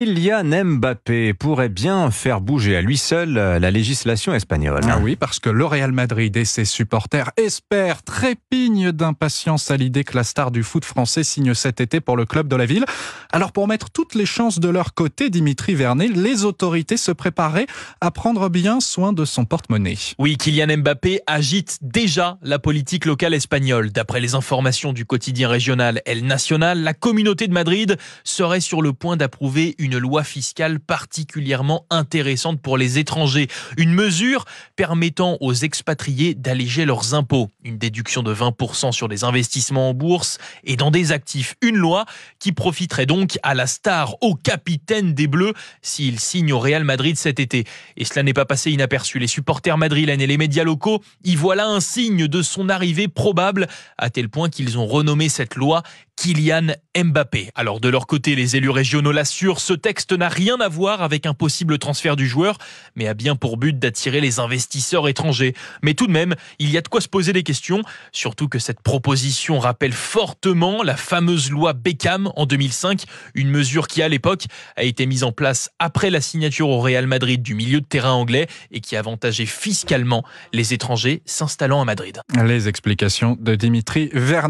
Kylian Mbappé pourrait bien faire bouger à lui seul la législation espagnole. Ah oui, parce que le Madrid et ses supporters espèrent, trépignent d'impatience à l'idée que la star du foot français signe cet été pour le club de la ville. Alors pour mettre toutes les chances de leur côté, Dimitri Vernet, les autorités se préparaient à prendre bien soin de son porte-monnaie. Oui, Kylian Mbappé agite déjà la politique locale espagnole. D'après les informations du quotidien régional El Nacional, la communauté de Madrid serait sur le point d'approuver une une loi fiscale particulièrement intéressante pour les étrangers, une mesure permettant aux expatriés d'alléger leurs impôts, une déduction de 20% sur les investissements en bourse et dans des actifs, une loi qui profiterait donc à la star, au capitaine des Bleus, s'il signe au Real Madrid cet été. Et cela n'est pas passé inaperçu. Les supporters madrilènes et les médias locaux y voilà un signe de son arrivée probable, à tel point qu'ils ont renommé cette loi Kylian Mbappé. Alors de leur côté, les élus régionaux l'assurent, ce texte n'a rien à voir avec un possible transfert du joueur, mais a bien pour but d'attirer les investisseurs étrangers. Mais tout de même, il y a de quoi se poser des questions, surtout que cette proposition rappelle fortement la fameuse loi Beckham en 2005, une mesure qui à l'époque a été mise en place après la signature au Real Madrid du milieu de terrain anglais et qui avantageait fiscalement les étrangers s'installant à Madrid. Les explications de Dimitri Vernet.